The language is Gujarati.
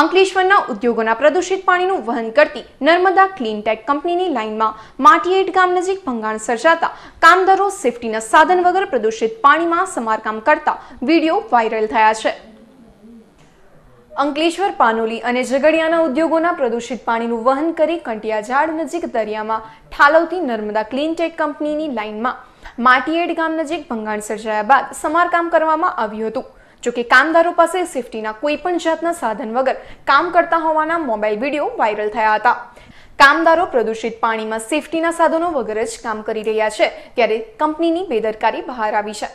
અંકલેશ્વરના ઉદ્યોગોના પ્રદૂષિત પાણીનું વહન કરતી નર્મદા ક્લીનટેક કંપનીની લાઇનમાં માટીએટ ગામ નજીક ભંગાણ સર્જાતા કામદારો સેફટીના સાધન વગર પ્રદૂષિત પાણીમાં સમારકામ કરતા વિડીયો વાયરલ થયા છે અંકલેશ્વર પાનોલી અને ઝઘડિયાના ઉદ્યોગોના પ્રદૂષિત પાણીનું વહન કરી કંટિયા ઝાડ નજીક દરિયામાં ઠાલવતી નર્મદા ક્લીનટેક કંપનીની લાઇનમાં માટીએડ ગામ નજીક ભંગાણ સર્જાયા બાદ સમારકામ કરવામાં આવ્યું હતું જોકે કામદારો પાસે સેફટીના પણ જાતના સાધન વગર કામ કરતા હોવાના મોબાઈલ વિડીયો વાયરલ થયા હતા કામદારો પ્રદૂષિત પાણીમાં સેફટીના સાધનો વગર જ કામ કરી રહ્યા છે ત્યારે કંપનીની બેદરકારી બહાર આવી છે